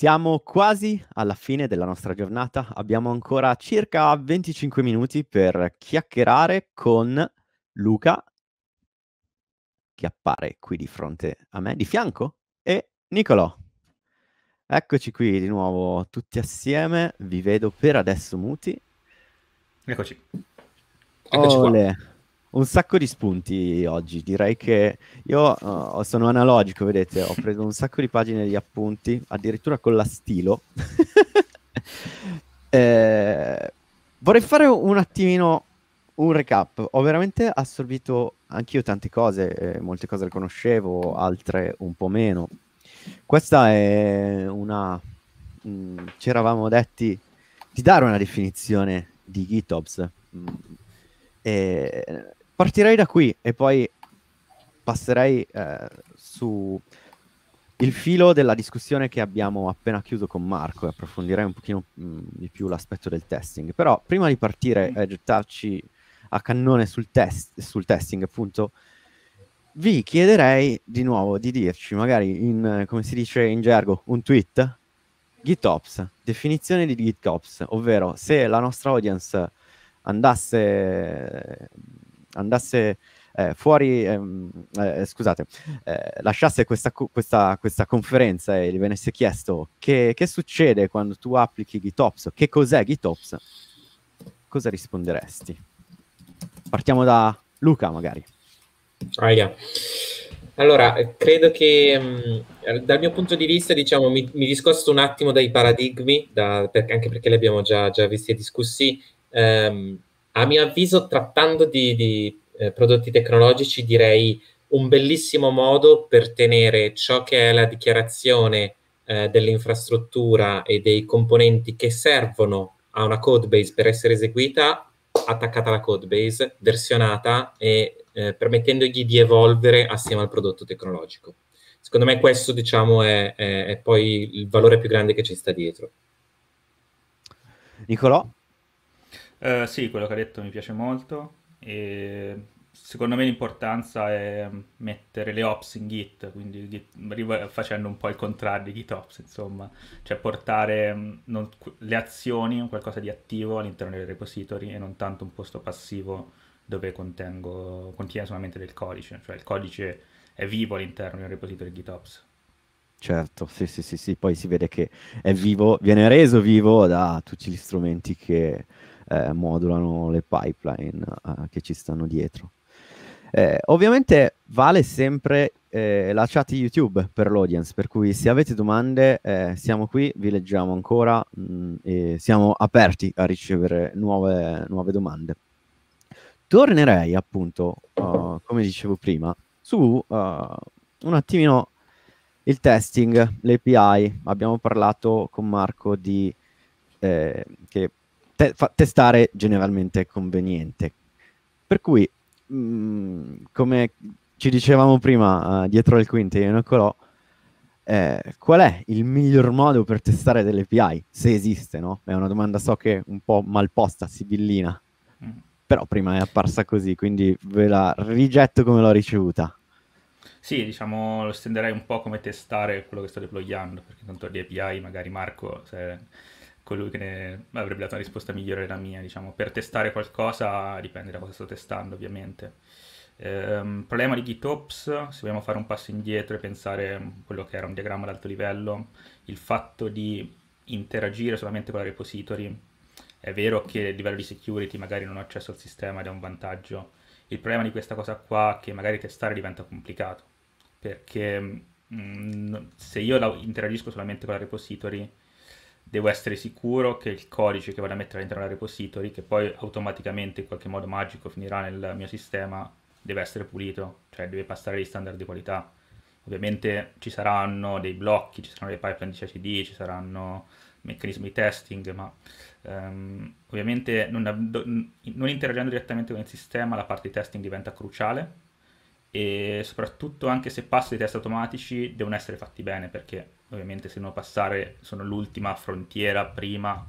Siamo quasi alla fine della nostra giornata, abbiamo ancora circa 25 minuti per chiacchierare con Luca, che appare qui di fronte a me, di fianco, e Nicolò. Eccoci qui di nuovo tutti assieme, vi vedo per adesso muti. Eccoci. Eccoci qua un sacco di spunti oggi. Direi che io uh, sono analogico, vedete, ho preso un sacco di pagine di appunti, addirittura con la stilo. eh, vorrei fare un attimino un recap. Ho veramente assorbito anch'io tante cose, eh, molte cose le conoscevo, altre un po' meno. Questa è una... Mh, mm, ci eravamo detti di dare una definizione di GitOps. Mh, mm, e Partirei da qui e poi passerei eh, su il filo della discussione che abbiamo appena chiuso con Marco e approfondirei un pochino mh, mm, di più l'aspetto del testing. Però prima di partire e eh, gettarci a cannone sul, test, sul testing, appunto, vi chiederei di nuovo di dirci, magari in, come si dice in gergo, un tweet, GitOps, definizione di GitOps, ovvero se la nostra audience andasse andasse eh, fuori, ehm, eh, scusate, eh, lasciasse questa, questa, questa, conferenza e gli venisse chiesto che, che, succede quando tu applichi GitOps, che cos'è GitOps, cosa risponderesti? Partiamo da Luca magari. Ah, yeah. Allora, credo che mh, mm, dal mio punto di vista, diciamo, mi, mi discosto un attimo dai paradigmi, da, per, anche perché li abbiamo già, già visti e discussi. Um, a mio avviso, trattando di, di eh, prodotti tecnologici, direi un bellissimo modo per tenere ciò che è la dichiarazione eh, dell'infrastruttura e dei componenti che servono a una codebase per essere eseguita attaccata alla codebase, versionata e eh, permettendogli di evolvere assieme al prodotto tecnologico. Secondo me questo diciamo è, è, è poi il valore più grande che ci sta dietro. Nicolò? Eh, sì, quello che ha detto mi piace molto. E secondo me l'importanza è mettere le ops in Git, quindi git, facendo un po' il contrario di GitOps, insomma, cioè portare mm, non, le azioni, qualcosa di attivo all'interno del repository e non tanto un posto passivo dove contengo, contiene solamente del codice, cioè il codice è vivo all'interno del repository GitOps. Certo, sì, sì, sì, sì, poi si vede che è vivo, viene reso vivo da tutti gli strumenti che eh, modulano le pipeline eh, che ci stanno dietro. Eh, ovviamente vale sempre eh, la chat YouTube per l'audience, per cui se avete domande eh, siamo qui, vi leggiamo ancora mh, mm, e siamo aperti a ricevere nuove, nuove domande. Tornerei appunto, uh, come dicevo prima, su uh, un attimino il testing, l'API. Abbiamo parlato con Marco di, eh, che te- fa- testare generalmente è conveniente. Per cui, mh, mm, come ci dicevamo prima, uh, dietro le quinte io e Nicolò, eh, qual è il miglior modo per testare delle API? Se esiste, no? È una domanda so che è un po' mal posta, sibillina, mm. però prima è apparsa così, quindi ve la rigetto come l'ho ricevuta. Sì, diciamo, lo stenderei un po' come testare quello che sto deployando, perché tanto di API magari Marco, se colui che ne avrebbe dato una risposta migliore della mia, diciamo. Per testare qualcosa dipende da cosa sto testando, ovviamente. Ehm, problema di GitOps, se vogliamo fare un passo indietro e pensare a quello che era un diagramma ad alto livello, il fatto di interagire solamente con la repository, è vero che a livello di security magari non ho accesso al sistema ed è un vantaggio, il problema di questa cosa qua è che magari testare diventa complicato, perché mh, mm, se io interagisco solamente con la repository devo essere sicuro che il codice che vado a mettere all'interno della repository, che poi automaticamente in qualche modo magico finirà nel mio sistema, deve essere pulito, cioè deve passare gli standard di qualità. Ovviamente ci saranno dei blocchi, ci saranno dei pipeline di CCD, ci saranno meccanismi di testing, ma um, ovviamente non, non interagendo direttamente con il sistema la parte di testing diventa cruciale e soprattutto anche se passi dei test automatici devono essere fatti bene perché ovviamente se non passare sono l'ultima frontiera prima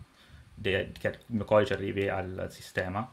de- che il mio codice arrivi al sistema,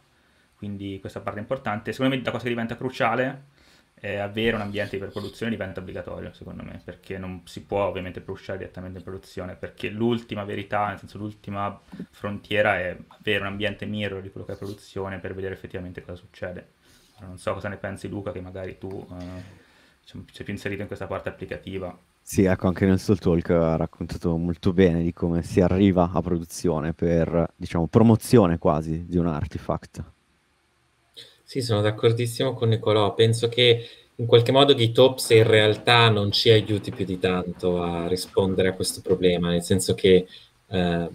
quindi questa parte è importante. Secondo me la cosa che diventa cruciale è avere un ambiente di preproduzione diventa obbligatorio, secondo me, perché non si può ovviamente bruciare direttamente in produzione, perché l'ultima verità, nel senso l'ultima frontiera è avere un ambiente mirror di quello che è produzione per vedere effettivamente cosa succede. non so cosa ne pensi Luca, che magari tu eh, sei più inserito in questa parte applicativa. Sì, ecco, anche nel suo talk ha raccontato molto bene di come si arriva a produzione per, diciamo, promozione quasi di un artifact. Sì, sono d'accordissimo con Nicolò. Penso che in qualche modo GitOps in realtà non ci aiuti più di tanto a rispondere a questo problema, nel senso che eh,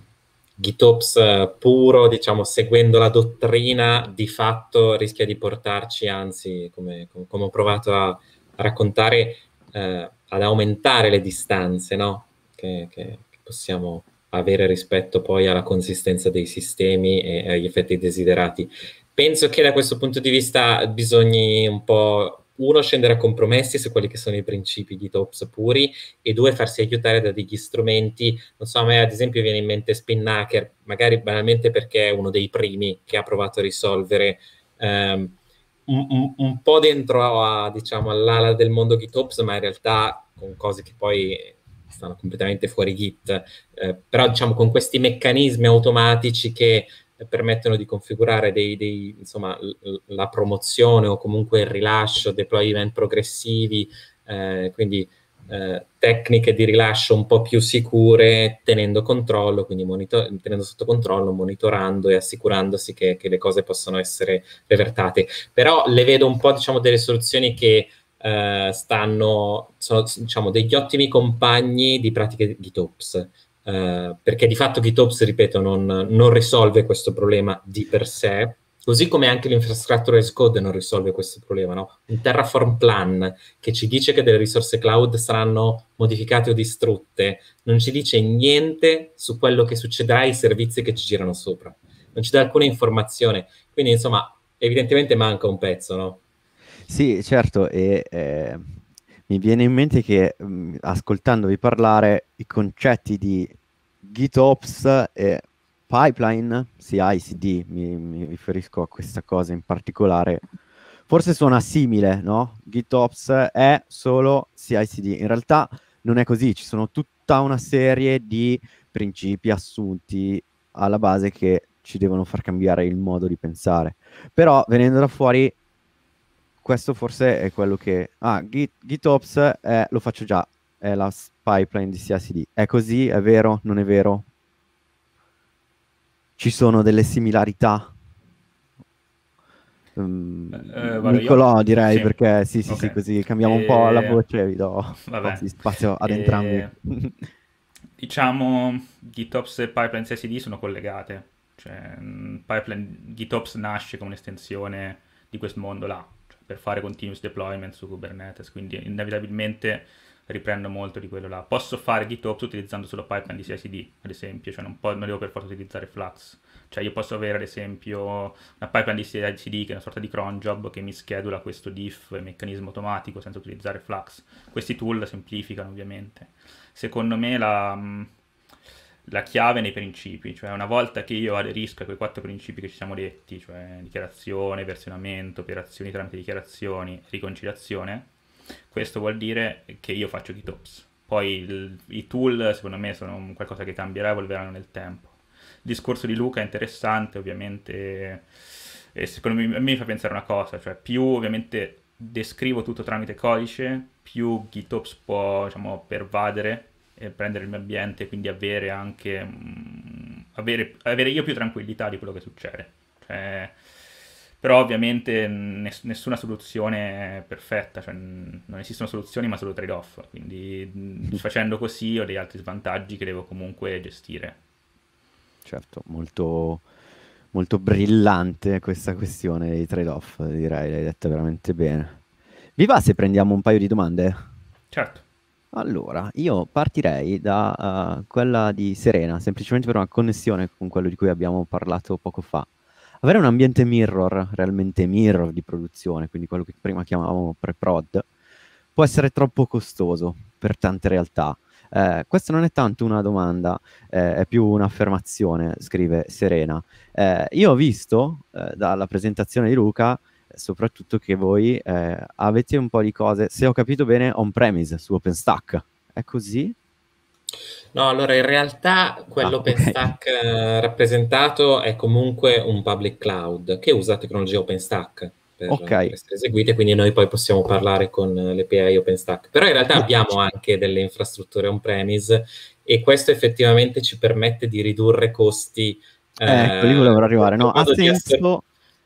GitOps puro, diciamo, seguendo la dottrina, di fatto rischia di portarci, anzi, come, come ho provato a, a raccontare, eh, ad aumentare le distanze no? che, che, che, possiamo avere rispetto poi alla consistenza dei sistemi e agli effetti desiderati. Penso che da questo punto di vista bisogna un po', uno, scendere a compromessi su quelli che sono i principi di TOPS puri e due, farsi aiutare da degli strumenti. Non so, a me ad esempio viene in mente Spinnaker, magari banalmente perché è uno dei primi che ha provato a risolvere... Ehm, un, un, un po' dentro a, diciamo, all'ala del mondo GitOps, ma in realtà con cose che poi stanno completamente fuori Git. Eh, però diciamo con questi meccanismi automatici che permettono di configurare dei, dei, insomma, la promozione o comunque il rilascio, deployment progressivi, eh, quindi eh, tecniche di rilascio un po' più sicure, tenendo controllo, quindi monitor- tenendo sotto controllo, monitorando e assicurandosi che, che, le cose possano essere revertate. Però le vedo un po', diciamo, delle soluzioni che eh, stanno, sono, diciamo, degli ottimi compagni di pratiche GitOps. Eh, perché di fatto GitOps, ripeto, non, non risolve questo problema di per sé, Così come anche l'infrastructure as code non risolve questo problema, no? Un Terraform plan che ci dice che delle risorse cloud saranno modificate o distrutte, non ci dice niente su quello che succederà ai servizi che ci girano sopra. Non ci dà alcuna informazione. Quindi, insomma, evidentemente manca un pezzo, no? Sì, certo, e eh, mi viene in mente che mh, mm, ascoltandovi parlare i concetti di GitOps e pipeline, CICD, mi, mi riferisco a questa cosa in particolare, forse suona simile, no? GitOps è solo CICD. In realtà non è così, ci sono tutta una serie di principi assunti alla base che ci devono far cambiare il modo di pensare. Però venendo da fuori, questo forse è quello che... Ah, Git, GitOps è, lo faccio già, è la pipeline di CICD. È così? È vero? Non è vero? ci sono delle similarità? Um, eh, mm, eh vale, Nicolò io... direi sì. perché sì sì okay. sì così cambiamo e... un po' la voce e vi do Vabbè. spazio ad e... entrambi diciamo GitOps e Pipeline CSD sono collegate cioè, mm, Pipeline GitOps nasce come un'estensione di questo mondo là cioè, per fare continuous deployment su Kubernetes quindi inevitabilmente riprendo molto di quello là. Posso fare GitOps utilizzando solo pipeline di CICD, ad esempio, cioè non, po- non, devo per forza utilizzare Flux. Cioè io posso avere, ad esempio, una pipeline di CICD che è una sorta di cron job che mi schedula questo diff e meccanismo automatico senza utilizzare Flux. Questi tool semplificano, ovviamente. Secondo me la, mm, la chiave nei principi, cioè una volta che io aderisco a quei quattro principi che ci siamo detti, cioè dichiarazione, versionamento, operazioni tramite dichiarazioni, riconciliazione, questo vuol dire che io faccio GitOps. Poi il, i tool, secondo me, sono qualcosa che cambierà e evolveranno nel tempo. Il discorso di Luca è interessante, ovviamente, e secondo me mi fa pensare una cosa, cioè più ovviamente descrivo tutto tramite codice, più GitOps può, diciamo, pervadere e prendere il mio ambiente, quindi avere anche, mh, mm, avere, avere io più tranquillità di quello che succede. Cioè, però ovviamente mm, ness- nessuna soluzione è perfetta, cioè mm, non esistono soluzioni ma solo trade-off, quindi mm, facendo così ho degli altri svantaggi che devo comunque gestire. Certo, molto, molto brillante questa questione dei trade-off, direi, l'hai detta veramente bene. Vi va se prendiamo un paio di domande? Certo. Allora, io partirei da uh, quella di Serena, semplicemente per una connessione con quello di cui abbiamo parlato poco fa avere un ambiente mirror, realmente mirror di produzione, quindi quello che prima chiamavamo pre-prod, può essere troppo costoso per tante realtà. Eh, questa non è tanto una domanda, eh, è più un'affermazione, scrive Serena. Eh, io ho visto eh, dalla presentazione di Luca soprattutto che voi eh, avete un po' di cose, se ho capito bene, on-premise su OpenStack. È così? No, allora in realtà quello ah, OpenStack okay. Eh, rappresentato è comunque un public cloud che usa tecnologia OpenStack per, okay. essere eseguite, quindi noi poi possiamo parlare con l'API OpenStack. Però in realtà ah. abbiamo anche delle infrastrutture on-premise e questo effettivamente ci permette di ridurre costi. Eh, eh, ecco, lì volevo arrivare, eh, no? Ha senso essere...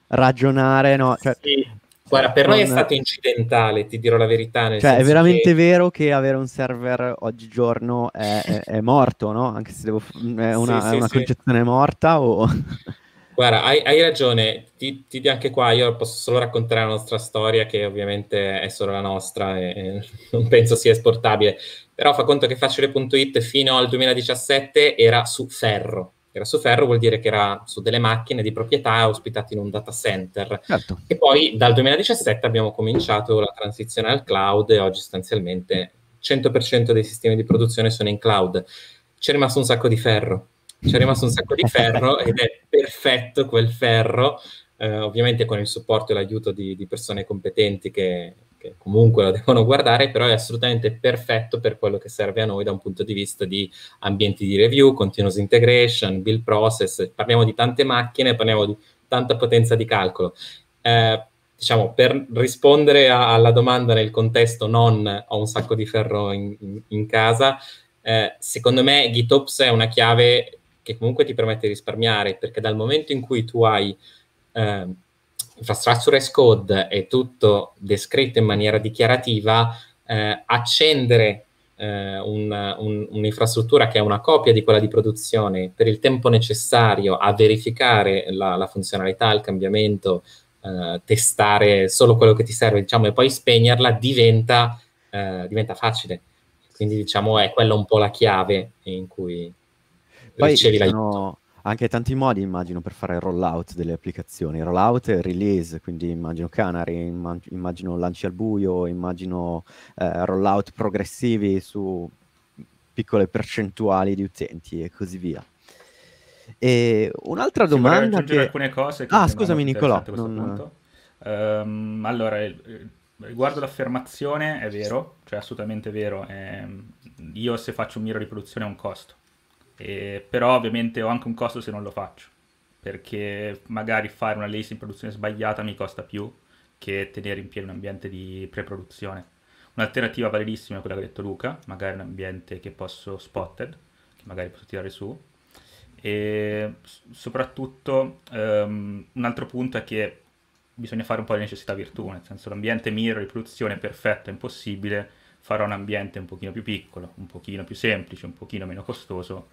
ragionare, no? Cioè, sì Guarda, per noi è stato incidentale, ti dirò la verità. Nel cioè, è veramente che... vero che avere un server oggigiorno è, è, è morto, no? Anche se devo... Mm, è una, sì, è sì, concezione morta o... Guarda, hai, hai ragione, ti, ti dico anche qua, io posso solo raccontare la nostra storia, che ovviamente è solo la nostra e, e non penso sia esportabile, però fa conto che facile.it fino al 2017 era su ferro, grasso ferro vuol dire che era su delle macchine di proprietà ospitate in un data center. Certo. E poi dal 2017 abbiamo cominciato la transizione al cloud e oggi sostanzialmente 100% dei sistemi di produzione sono in cloud. C'è rimasto un sacco di ferro, c'è rimasto un sacco di ferro ed è perfetto quel ferro, eh, ovviamente con il supporto e l'aiuto di, di persone competenti che che comunque lo devono guardare, però è assolutamente perfetto per quello che serve a noi da un punto di vista di ambienti di review, continuous integration, build process, parliamo di tante macchine, parliamo di tanta potenza di calcolo. Eh, diciamo, per rispondere a, alla domanda nel contesto non ho un sacco di ferro in, in, in casa, eh, secondo me GitOps è una chiave che comunque ti permette di risparmiare, perché dal momento in cui tu hai... Eh, infrastructure as code è tutto descritto in maniera dichiarativa, eh, accendere eh, un, un, un'infrastruttura che è una copia di quella di produzione per il tempo necessario a verificare la, la funzionalità, il cambiamento, eh, testare solo quello che ti serve, diciamo, e poi spegnerla diventa, eh, diventa facile. Quindi, diciamo, è quella un po' la chiave in cui poi ricevi l'aiuto. Sono anche tanti modi immagino per fare il rollout delle applicazioni, rollout e release, quindi immagino canary, immagino lanci al buio, immagino eh, rollout progressivi su piccole percentuali di utenti e così via. E un'altra Ci domanda... Che... alcune cose. Che ah, scusami Nicolò. Non... Um, allora, riguardo l'affermazione, è vero, cioè assolutamente vero. Eh, io se faccio un miro di produzione ha un costo eh, però ovviamente ho anche un costo se non lo faccio, perché magari fare una lace in produzione sbagliata mi costa più che tenere in piedi un ambiente di pre-produzione. Un'alternativa validissima è quella che ha detto Luca, magari un ambiente che posso spotted, che magari posso tirare su. E soprattutto um, un altro punto è che bisogna fare un po' di necessità virtù, nel senso l'ambiente mirror di produzione perfetto è impossibile, farò un ambiente un pochino più piccolo, un pochino più semplice, un pochino meno costoso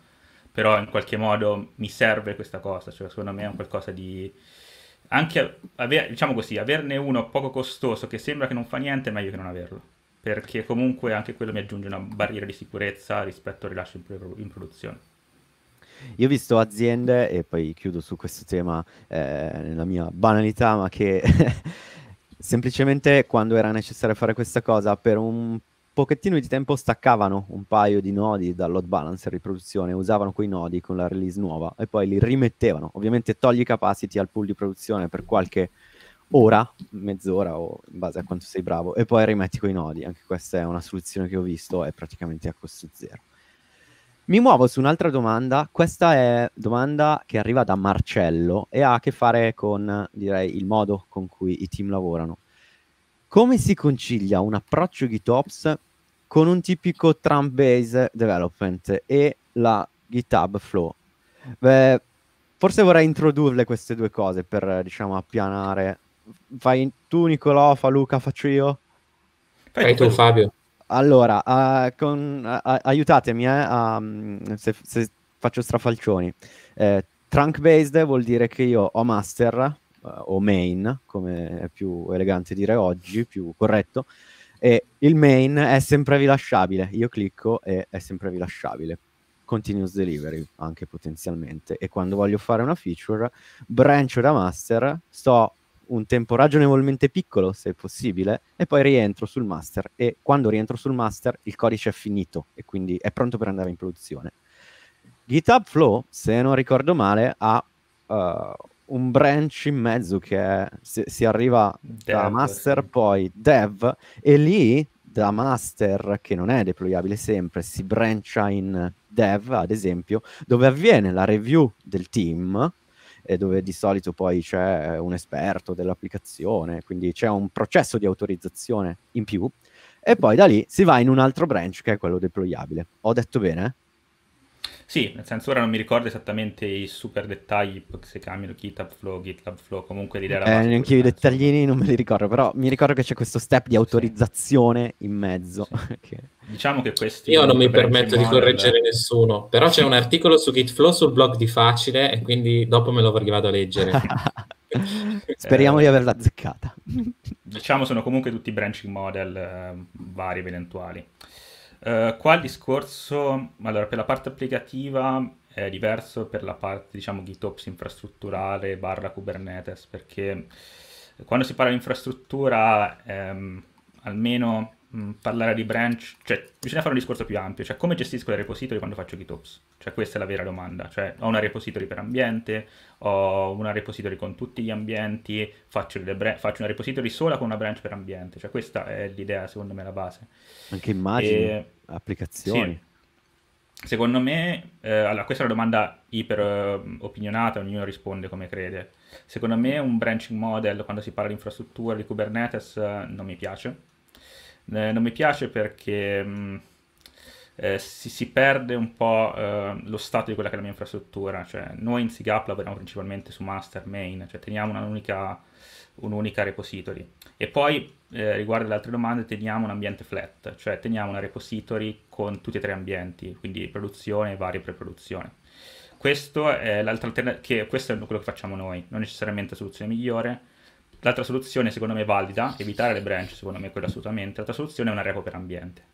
però in qualche modo mi serve questa cosa, cioè secondo me è un qualcosa di... Anche, aver, diciamo così, averne uno poco costoso che sembra che non fa niente è meglio che non averlo, perché comunque anche quello mi aggiunge una barriera di sicurezza rispetto al rilascio in, pro- in produzione. Io ho visto aziende, e poi chiudo su questo tema eh, nella mia banalità, ma che semplicemente quando era necessario fare questa cosa per un pochettino di tempo staccavano un paio di nodi dall'hot balancer di produzione, usavano quei nodi con la release nuova e poi li rimettevano. Ovviamente togli capacity al pool di produzione per qualche ora, mezz'ora o in base a quanto sei bravo e poi rimetti quei nodi. Anche questa è una soluzione che ho visto, è praticamente a costo zero. Mi muovo su un'altra domanda, questa è domanda che arriva da Marcello e ha a che fare con direi il modo con cui i team lavorano. Come si concilia un approccio GitOps con un tipico Trump-based development e la GitHub Flow? Beh, forse vorrei introdurle queste due cose per, diciamo, appianare. Fai tu, Nicolò, fa Luca, faccio io? Fai tu, Fabio. Allora, uh, con, uh, aiutatemi eh, um, se, se, faccio strafalcioni. Eh, trunk based vuol dire che io ho master eh, o main, come è più elegante dire oggi, più corretto, e il main è sempre rilasciabile. Io clicco e è sempre rilasciabile. Continuous delivery anche potenzialmente. E quando voglio fare una feature, brancio da master, sto un tempo ragionevolmente piccolo, se possibile, e poi rientro sul master. E quando rientro sul master, il codice è finito e quindi è pronto per andare in produzione. GitHub Flow, se non ricordo male, ha eh, un branch in mezzo che è, si, si, arriva dev. da master, poi dev, e lì da master, che non è deployabile sempre, si brancia in dev, ad esempio, dove avviene la review del team, e dove di solito poi c'è un esperto dell'applicazione, quindi c'è un processo di autorizzazione in più, e poi da lì si va in un altro branch che è quello deployabile. Ho detto bene? Sì, nel senso ora non mi ricordo esattamente i super dettagli, se cambiano GitHub Flow, GitHub Flow, comunque l'idea era... Eh, neanche io i dettaglini non me li ricordo, però mi ricordo che c'è questo step di autorizzazione sì. in mezzo. Sì. Che... Diciamo che questi... Io non mi permetto di correggere nessuno, però c'è un articolo su GitFlow sul blog di Facile e quindi dopo me lo vado a leggere. Speriamo eh, di averla azzeccata. Diciamo sono comunque tutti branching model eh, vari ed eventuali. Uh, qua il discorso, allora, per la parte applicativa è diverso per la parte, diciamo, GitOps infrastrutturale barra Kubernetes, perché quando si parla di infrastruttura, ehm, almeno mh, parlare di branch, cioè bisogna fare un discorso più ampio, cioè come gestisco i repository quando faccio GitOps. Cioè questa è la vera domanda, cioè ho una repository per ambiente, ho una repository con tutti gli ambienti, faccio, bre- faccio una repository sola con una branch per ambiente, cioè questa è l'idea secondo me la base. Anche immagini, e... applicazioni. Sì. Secondo me, eh, allora questa è una domanda iper eh, opinionata, ognuno risponde come crede. Secondo me un branching model quando si parla di infrastruttura, di Kubernetes, eh, non mi piace. Eh, non mi piace perché... Mh, mm, eh, si, si, perde un po' eh, lo stato di quella che è la mia infrastruttura. Cioè, noi in SIGAP lavoriamo principalmente su master, main, cioè teniamo un'unica, un'unica repository. E poi, eh, riguardo alle altre domande, teniamo un ambiente flat, cioè teniamo una repository con tutti e tre ambienti, quindi produzione e varie preproduzione. Questo è, che, questo è quello che facciamo noi, non necessariamente la soluzione migliore. L'altra soluzione, secondo me, è valida, evitare le branch, secondo me, è quella assolutamente. L'altra soluzione è una repo per ambiente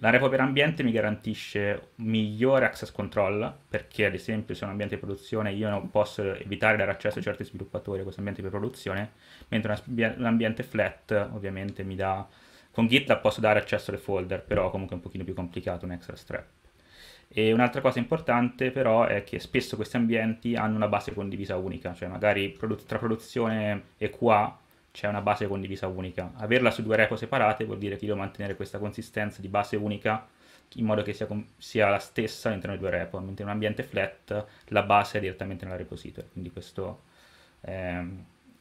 la repo per ambiente mi garantisce migliore access control, perché ad esempio se è un ambiente di produzione io non posso evitare di dare accesso a certi sviluppatori a questo ambiente di produzione, mentre un ambiente flat ovviamente mi dà... Con GitLab posso dare accesso alle folder, però comunque è un pochino più complicato un extra strap. E un'altra cosa importante però è che spesso questi ambienti hanno una base condivisa unica, cioè magari produ- tra produzione e qua c'è una base condivisa unica. Averla su due repo separate vuol dire che io devo mantenere questa consistenza di base unica in modo che sia, sia la stessa all'interno dei due repo, mentre in un ambiente flat la base è direttamente nella repository, quindi questo è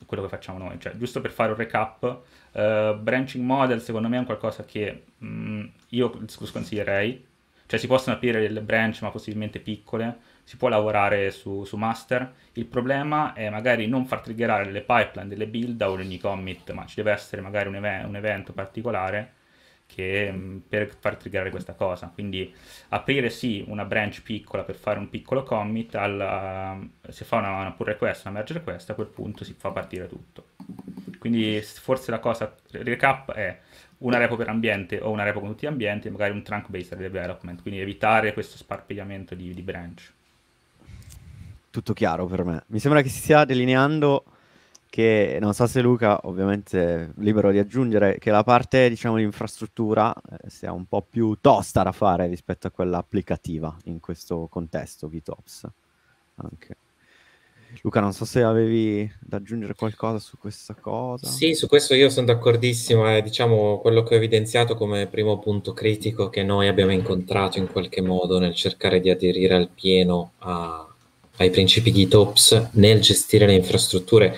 quello che facciamo noi. Cioè, giusto per fare un recap, uh, branching model secondo me è un qualcosa che mh, mm, io sconsiglierei, cioè si possono aprire delle branch ma possibilmente piccole, si può lavorare su, su, master, il problema è magari non far triggerare le pipeline delle build o ogni commit, ma ci deve essere magari un, ev- un evento particolare che, mm, per far triggerare questa cosa. Quindi aprire sì una branch piccola per fare un piccolo commit, alla, eh, se fa una, una pull request, una merge request, a quel punto si fa partire tutto. Quindi forse la cosa, recap è una repo per ambiente o una repo con tutti gli ambienti, magari un trunk based development, quindi evitare questo sparpagliamento di, di branch tutto chiaro per me. Mi sembra che si stia delineando che, non so se Luca, ovviamente libero di aggiungere, che la parte, diciamo, di infrastruttura eh, sia un po' più tosta da fare rispetto a quella applicativa in questo contesto GitOps. Anche. Luca, non so se avevi da aggiungere qualcosa su questa cosa. Sì, su questo io sono d'accordissimo. È diciamo quello che ho evidenziato come primo punto critico che noi abbiamo incontrato in qualche modo nel cercare di aderire al pieno a, ai principi GitOps nel gestire le infrastrutture.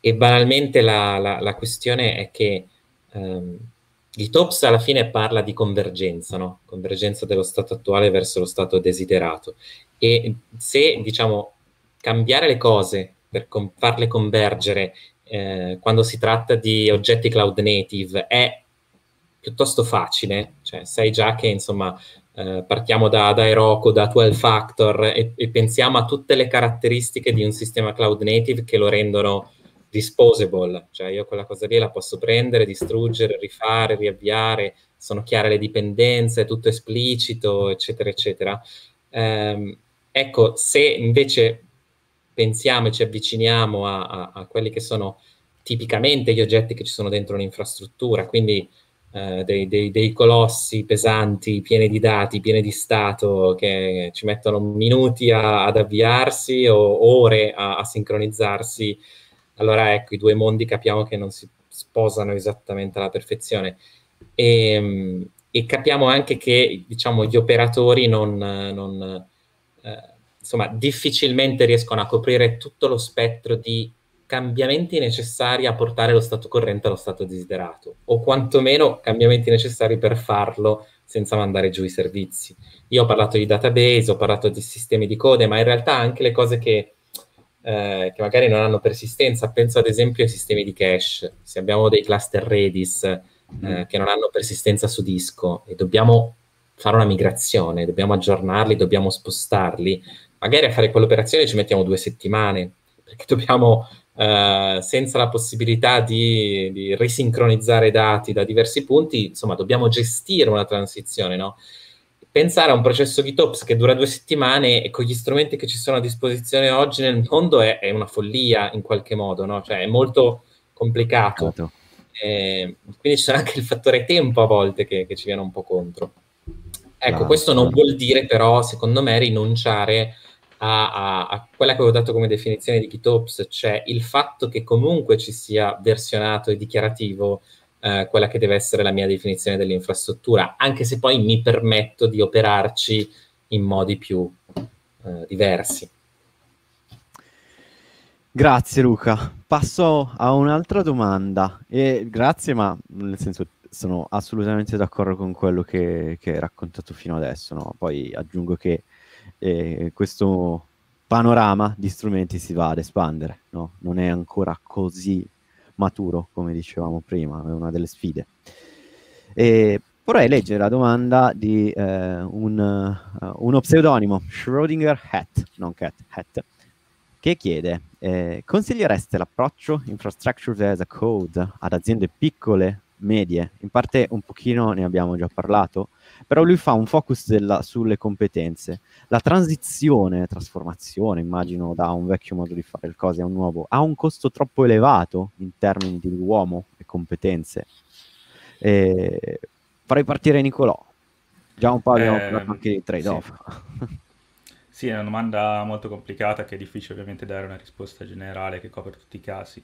E banalmente la, la, la questione è che ehm, GitOps alla fine parla di convergenza, no? convergenza dello stato attuale verso lo stato desiderato. E se, diciamo, cambiare le cose per com- farle convergere eh, quando si tratta di oggetti cloud native è piuttosto facile, cioè sai già che insomma eh, partiamo da, da Heroku, da 12 Factor e, e, pensiamo a tutte le caratteristiche di un sistema cloud native che lo rendono disposable, cioè io quella cosa lì la posso prendere, distruggere, rifare, riavviare, sono chiare le dipendenze, è tutto esplicito, eccetera, eccetera. Eh, ecco, se invece pensiamo e ci avviciniamo a, a, a quelli che sono tipicamente gli oggetti che ci sono dentro un'infrastruttura, quindi eh, dei, dei, dei, colossi pesanti, pieni di dati, pieni di stato, che ci mettono minuti a, ad avviarsi o ore a, a sincronizzarsi, allora ecco, i due mondi capiamo che non si sposano esattamente alla perfezione. E, ehm, e capiamo anche che diciamo, gli operatori non, non eh, insomma, difficilmente riescono a coprire tutto lo spettro di cambiamenti necessari a portare lo stato corrente allo stato desiderato, o quantomeno cambiamenti necessari per farlo senza mandare giù i servizi. Io ho parlato di database, ho parlato di sistemi di code, ma in realtà anche le cose che, eh, che magari non hanno persistenza, penso ad esempio ai sistemi di cache, se abbiamo dei cluster Redis eh, mm. che non hanno persistenza su disco e dobbiamo fare una migrazione, dobbiamo aggiornarli, dobbiamo spostarli, magari a fare quell'operazione ci mettiamo due settimane, perché dobbiamo eh, senza la possibilità di, di risincronizzare dati da diversi punti, insomma, dobbiamo gestire una transizione, no? Pensare a un processo GitOps che dura due settimane e con gli strumenti che ci sono a disposizione oggi nel mondo è, è una follia in qualche modo, no? Cioè, è molto complicato. Certo. Eh, quindi c'è anche il fattore tempo a volte che, che ci viene un po' contro. Ecco, no, questo non vuol dire però, secondo me, rinunciare a, a, a, quella che avevo dato come definizione di GitOps, cioè il fatto che comunque ci sia versionato e dichiarativo eh, quella che deve essere la mia definizione dell'infrastruttura, anche se poi mi permetto di operarci in modi più eh, diversi. Grazie Luca. Passo a un'altra domanda. E grazie, ma nel senso sono assolutamente d'accordo con quello che, che hai raccontato fino adesso. No? Poi aggiungo che e questo panorama di strumenti si va ad espandere, no? non è ancora così maturo come dicevamo prima, è una delle sfide. E vorrei leggere la domanda di eh, un, uh, uno pseudonimo, Schrödinger Hat, non Cat, Hat, che chiede, eh, consigliereste l'approccio Infrastructure as a Code ad aziende piccole medie, in parte un pochino ne abbiamo già parlato, però lui fa un focus della, sulle competenze. La transizione, trasformazione, immagino, da un vecchio modo di fare le cose a un nuovo, ha un costo troppo elevato in termini di uomo e competenze. E... Farei partire Nicolò. Già un po' abbiamo eh, parlato anche di trade-off. Sì. sì. è una domanda molto complicata che è difficile ovviamente dare una risposta generale che copre tutti i casi.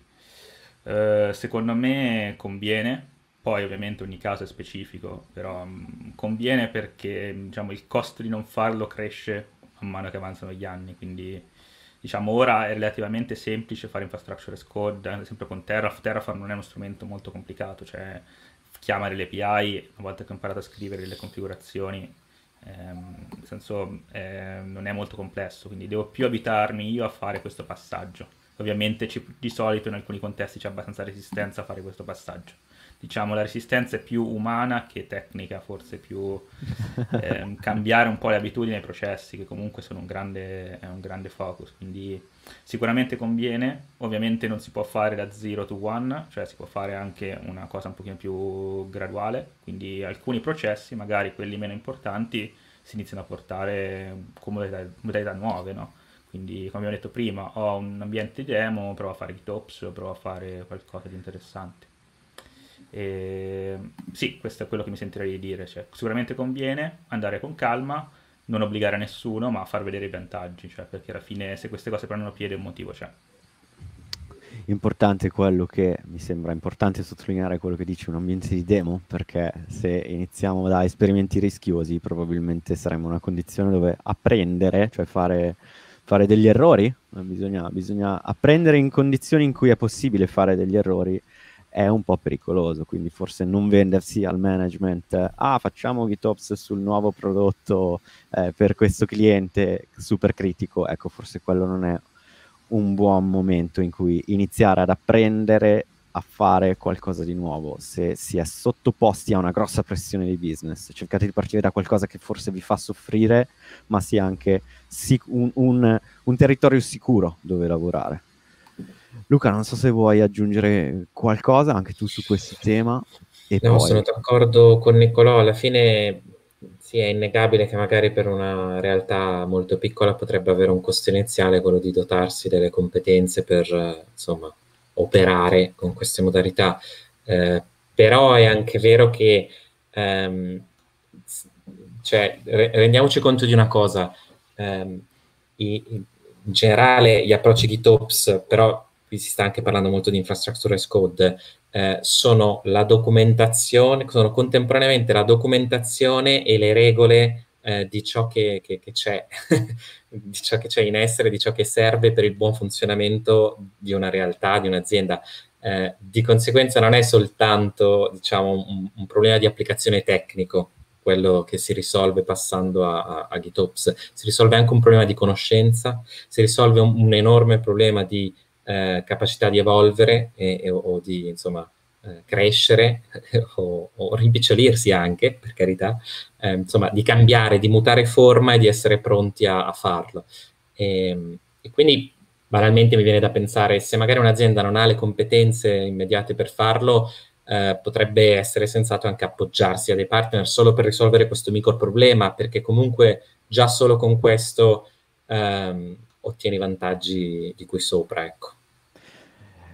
Uh, secondo me conviene poi ovviamente ogni caso è specifico, però mh, mm, conviene perché diciamo, il costo di non farlo cresce man mano che avanzano gli anni, quindi diciamo ora è relativamente semplice fare infrastructure as code, ad esempio con Terraform, Terraform non è uno strumento molto complicato, cioè chiamare le API, una volta che ho imparato a scrivere le configurazioni, ehm, nel senso eh, non è molto complesso, quindi devo più abitarmi io a fare questo passaggio. Ovviamente ci, di solito in alcuni contesti c'è abbastanza resistenza a fare questo passaggio diciamo la resistenza è più umana che tecnica, forse più eh, cambiare un po' le abitudini ai processi che comunque sono un grande, un grande, focus, quindi sicuramente conviene, ovviamente non si può fare da zero to one, cioè si può fare anche una cosa un pochino più graduale, quindi alcuni processi, magari quelli meno importanti, si iniziano a portare con modalità, modalità nuove, no? Quindi, come abbiamo detto prima, ho un ambiente demo, provo a fare GitOps, provo a fare qualcosa di interessante. E, ehm, sì, questo è quello che mi sentirei di dire. Cioè, sicuramente conviene andare con calma, non obbligare nessuno, ma far vedere i vantaggi, cioè, perché alla fine se queste cose prendono piede un motivo c'è. Cioè. Importante quello che mi sembra importante sottolineare quello che dici, un ambiente di demo, perché se iniziamo da esperimenti rischiosi probabilmente saremo in una condizione dove apprendere, cioè fare fare degli errori, bisogna, bisogna, apprendere in condizioni in cui è possibile fare degli errori è un po' pericoloso, quindi forse non vendersi al management, ah facciamo GitOps sul nuovo prodotto eh, per questo cliente super critico, ecco forse quello non è un buon momento in cui iniziare ad apprendere a fare qualcosa di nuovo, se si è sottoposti a una grossa pressione di business, cercate di partire da qualcosa che forse vi fa soffrire, ma sia anche sic- un, un, un territorio sicuro dove lavorare. Luca, non so se vuoi aggiungere qualcosa anche tu su questo tema. no, poi... sono d'accordo con Nicolò. Alla fine sì, è innegabile che magari per una realtà molto piccola potrebbe avere un costo iniziale quello di dotarsi delle competenze per insomma, operare con queste modalità. Eh, però è anche vero che ehm, cioè, re- rendiamoci conto di una cosa. Ehm, i, in generale gli approcci GitOps, però qui si sta anche parlando molto di infrastructure as code, eh, sono la documentazione, sono contemporaneamente la documentazione e le regole eh, di ciò che, che, che c'è, di ciò che c'è in essere, di ciò che serve per il buon funzionamento di una realtà, di un'azienda. Eh, di conseguenza non è soltanto diciamo, un, un, problema di applicazione tecnico, quello che si risolve passando a, a, a GitOps, si risolve anche un problema di conoscenza, si risolve un, un enorme problema di eh, capacità di evolvere e, e, o di insomma, eh, crescere o, o rimpicciolirsi anche, per carità, eh, insomma, di cambiare, di mutare forma e di essere pronti a, a farlo. E, ehm, e, quindi banalmente mi viene da pensare, se magari un'azienda non ha le competenze immediate per farlo, eh, potrebbe essere sensato anche appoggiarsi a dei partner solo per risolvere questo micro problema, perché comunque già solo con questo ehm, ottieni vantaggi di qui sopra, ecco.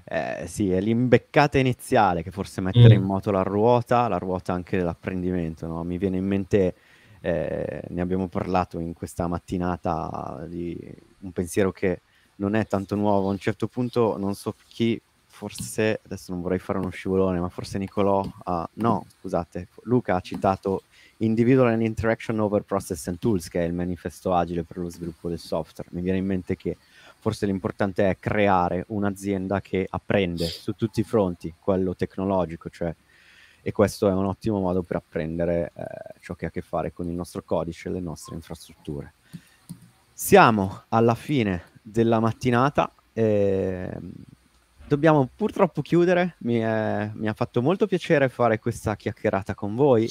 Eh, sì, è l'imbeccata iniziale che forse mettere mm. in moto la ruota, la ruota anche dell'apprendimento, no? Mi viene in mente, eh, ne abbiamo parlato in questa mattinata di un pensiero che non è tanto nuovo, a un certo punto non so chi, forse, adesso non vorrei fare uno scivolone, ma forse Nicolò, ha, no, scusate, Luca ha citato Individual and Interaction Over Process and Tools, che è il manifesto agile per lo sviluppo del software. Mi viene in mente che forse l'importante è creare un'azienda che apprende su tutti i fronti, quello tecnologico, cioè, e questo è un ottimo modo per apprendere eh, ciò che ha a che fare con il nostro codice e le nostre infrastrutture. Siamo alla fine della mattinata. E... Ehm, dobbiamo purtroppo chiudere. Mi, è, mi, ha fatto molto piacere fare questa chiacchierata con voi.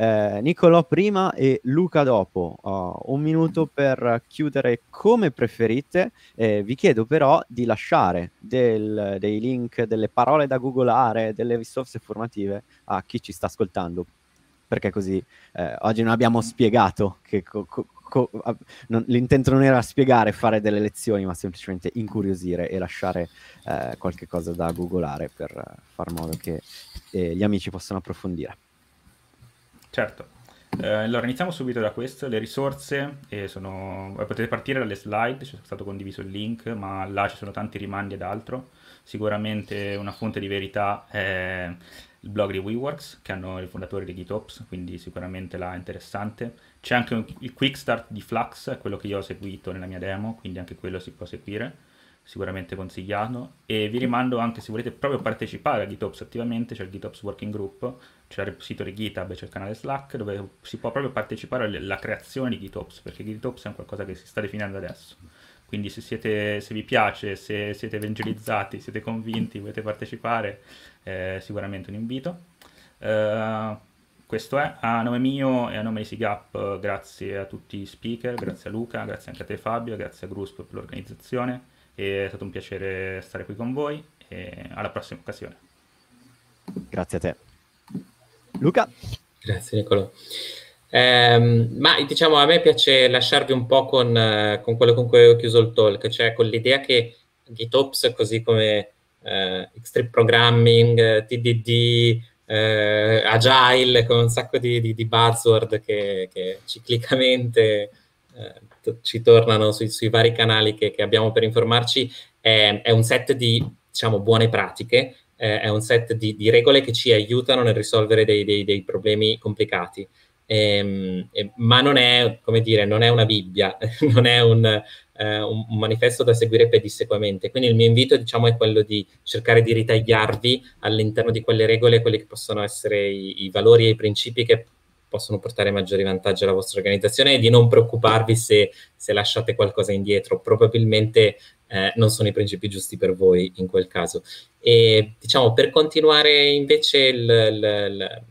Eh, Nicolò prima e Luca dopo. Uh, un minuto per chiudere come preferite. Eh, vi chiedo però di lasciare del, dei link, delle parole da googolare, delle risorse formative a chi ci sta ascoltando. Perché così eh, oggi non abbiamo spiegato che co- co- l'intento non era spiegare, fare delle lezioni, ma semplicemente incuriosire e lasciare eh, qualche cosa da googolare per far modo che eh, gli amici possano approfondire. Certo. Eh, allora, iniziamo subito da questo. Le risorse eh, sono... Eh, potete partire dalle slide, c'è stato condiviso il link, ma là ci sono tanti rimandi ad altro. Sicuramente una fonte di verità è il blog di WeWorks, che hanno il fondatore di GitOps, quindi sicuramente là è interessante. C'è anche un, il quick start di Flux, quello che io ho seguito nella mia demo, quindi anche quello si può seguire sicuramente consigliato e vi rimando anche se volete proprio partecipare a GitOps attivamente, c'è il GitOps Working Group, c'è il repository GitHub e c'è il canale Slack dove si può proprio partecipare alla creazione di GitOps perché GitOps è un qualcosa che si sta definendo adesso. Quindi se, siete, se vi piace, se siete evangelizzati, siete convinti, volete partecipare, eh, sicuramente un invito. Uh, questo è a nome mio e a nome di SIGAP, grazie a tutti gli speaker, grazie a Luca, grazie anche a te Fabio, grazie a Grusp per l'organizzazione è stato un piacere stare qui con voi e alla prossima occasione. Grazie a te. Luca? Grazie Nicolo. Eh, ma diciamo a me piace lasciarvi un po' con, eh, con, quello con cui ho chiuso il talk, cioè con l'idea che GitOps, così come eh, Extreme Programming, TDD, eh, Agile, con un sacco di, di, di buzzword che, che ciclicamente eh, ci tornano sui, sui vari canali che, che, abbiamo per informarci, è, è un set di diciamo, buone pratiche, eh, è un set di, di, regole che ci aiutano nel risolvere dei, dei, dei problemi complicati. E, ehm, e, ma non è, come dire, non è una Bibbia, non è un, eh, un, manifesto da seguire pedissequamente. Quindi il mio invito, diciamo, è quello di cercare di ritagliarvi all'interno di quelle regole quelli che possono essere i, i valori e i principi che possono portare maggiori vantaggi alla vostra organizzazione e di non preoccuparvi se, se lasciate qualcosa indietro, probabilmente eh, non sono i principi giusti per voi in quel caso. E diciamo per continuare invece il, il,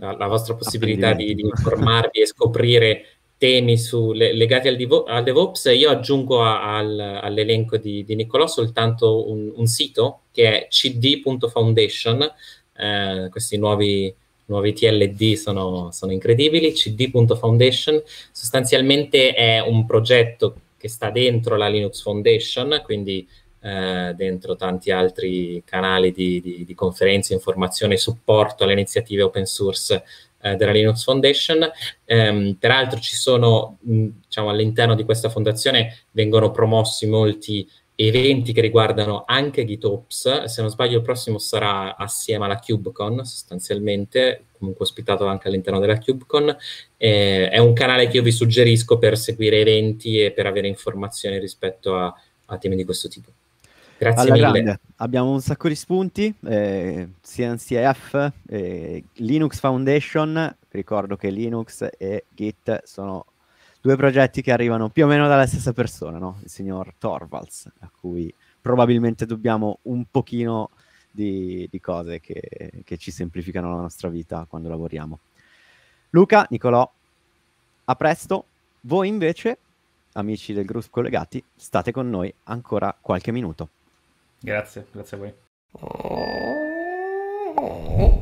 la, la, vostra possibilità di, di informarvi e scoprire temi su, legati al, divo, al, DevOps, io aggiungo a, al, all'elenco di, di, Niccolò soltanto un, un sito che è cd.foundation, eh, questi nuovi nuovi TLD sono, sono incredibili. CD.Foundation sostanzialmente è un progetto che sta dentro la Linux Foundation, quindi eh, dentro tanti altri canali di, di, di conferenze, informazioni e supporto alle iniziative open source eh, della Linux Foundation. Ehm, peraltro ci sono, diciamo, all'interno di questa fondazione vengono promossi molti eventi che riguardano anche GitOps. Se non sbaglio, il prossimo sarà assieme alla CubeCon, sostanzialmente, comunque ospitato anche all'interno della CubeCon. Eh, è un canale che io vi suggerisco per seguire eventi e per avere informazioni rispetto a, a temi di questo tipo. Grazie Alla mille. Grande. Abbiamo un sacco di spunti, eh, CNCF, eh, Linux Foundation, ricordo che Linux e Git sono due progetti che arrivano più o meno dalla stessa persona, no? il signor Torvalds, a cui probabilmente dobbiamo un pochino di, di cose che, che, ci semplificano la nostra vita quando lavoriamo. Luca, Nicolò, a presto. Voi invece, amici del gruppo collegati, state con noi ancora qualche minuto. Grazie, grazie a voi.